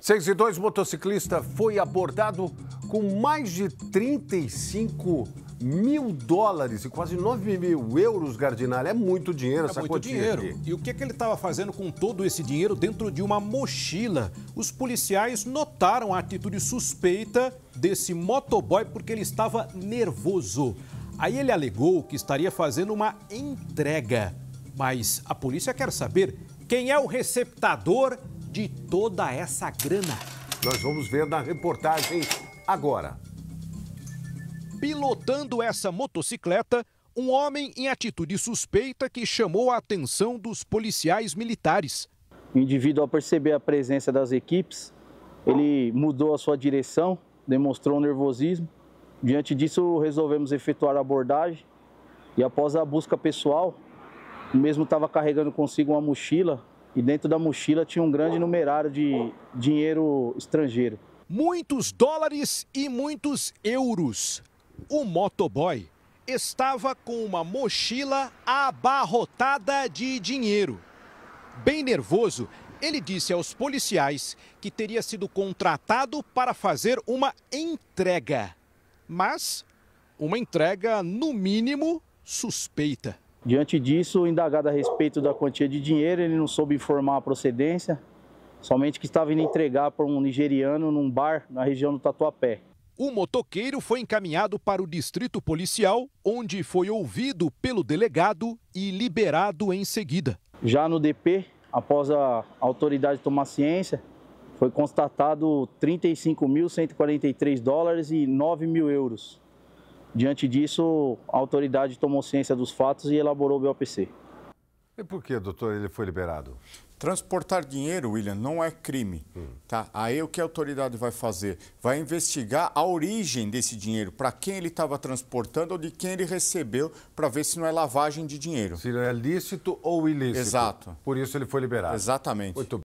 6 e 2, motociclista foi abordado com mais de 35 mil dólares e quase 9 mil euros, Gardinal. É muito dinheiro é essa muito dinheiro. Aqui. E o que, que ele estava fazendo com todo esse dinheiro dentro de uma mochila? Os policiais notaram a atitude suspeita desse motoboy porque ele estava nervoso. Aí ele alegou que estaria fazendo uma entrega. Mas a polícia quer saber quem é o receptador de toda essa grana. Nós vamos ver na reportagem agora. Pilotando essa motocicleta, um homem em atitude suspeita que chamou a atenção dos policiais militares. O indivíduo, ao perceber a presença das equipes, ele mudou a sua direção, demonstrou um nervosismo. Diante disso, resolvemos efetuar a abordagem e após a busca pessoal, o mesmo estava carregando consigo uma mochila e dentro da mochila tinha um grande numerário de dinheiro estrangeiro. Muitos dólares e muitos euros. O motoboy estava com uma mochila abarrotada de dinheiro. Bem nervoso, ele disse aos policiais que teria sido contratado para fazer uma entrega. Mas uma entrega, no mínimo, suspeita. Diante disso, indagado a respeito da quantia de dinheiro, ele não soube informar a procedência, somente que estava indo entregar para um nigeriano num bar na região do Tatuapé. O motoqueiro foi encaminhado para o distrito policial, onde foi ouvido pelo delegado e liberado em seguida. Já no DP, após a autoridade tomar ciência, foi constatado 35.143 dólares e 9 mil euros. Diante disso, a autoridade tomou ciência dos fatos e elaborou o BOPC. E por que, doutor, ele foi liberado? Transportar dinheiro, William, não é crime. Hum. Tá? Aí o que a autoridade vai fazer? Vai investigar a origem desse dinheiro, para quem ele estava transportando ou de quem ele recebeu, para ver se não é lavagem de dinheiro. Se é lícito ou ilícito. Exato. Por isso ele foi liberado. Exatamente. Muito